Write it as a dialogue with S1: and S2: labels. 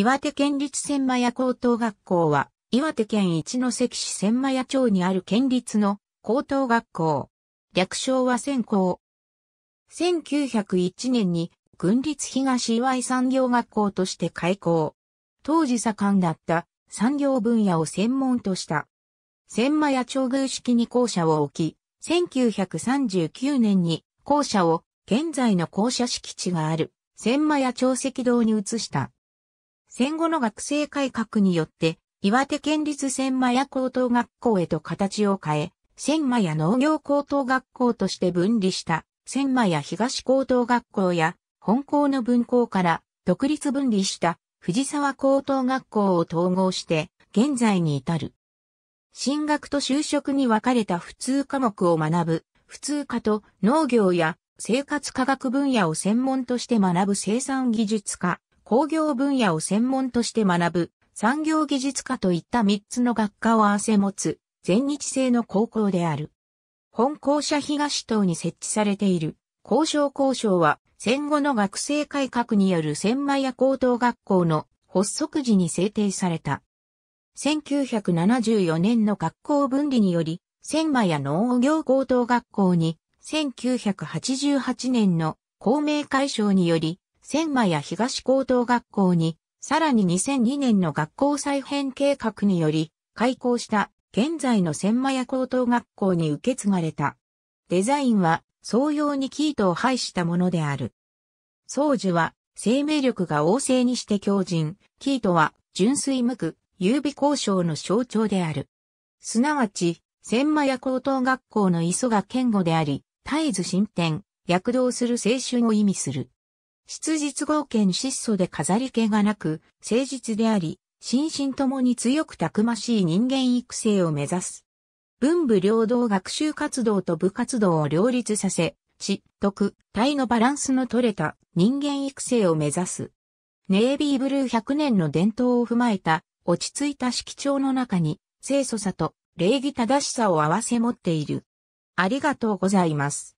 S1: 岩手県立千間屋高等学校は、岩手県一関市千間屋町にある県立の高等学校。略称は千校。1901年に、軍立東岩井産業学校として開校。当時盛んだった産業分野を専門とした。千間屋町宮式に校舎を置き、1939年に校舎を現在の校舎敷地がある千間屋町赤道に移した。戦後の学生改革によって、岩手県立千間屋高等学校へと形を変え、千間屋農業高等学校として分離した、千間屋東高等学校や、本校の分校から独立分離した藤沢高等学校を統合して、現在に至る。進学と就職に分かれた普通科目を学ぶ、普通科と農業や生活科学分野を専門として学ぶ生産技術科、工業分野を専門として学ぶ、産業技術科といった3つの学科を併せ持つ、全日制の高校である。本校舎東棟に設置されている、交渉交渉は、戦後の学生改革による千枚屋高等学校の発足時に制定された。1974年の学校分離により、千枚屋農業高等学校に、1988年の公明解消により、千間や東高等学校に、さらに2002年の学校再編計画により、開校した現在の千間屋高等学校に受け継がれた。デザインは、創用に生糸を配したものである。宗樹は、生命力が旺盛にして強靭、ートは、純粋無垢、優美交渉の象徴である。すなわち、千間屋高等学校の磯が堅固であり、絶えず進展、躍動する青春を意味する。質実合憲質素で飾り気がなく、誠実であり、心身ともに強くたくましい人間育成を目指す。文武両道学習活動と部活動を両立させ、知、徳、体のバランスの取れた人間育成を目指す。ネイビーブルー100年の伝統を踏まえた落ち着いた色調の中に清楚さと礼儀正しさを合わせ持っている。ありがとうございます。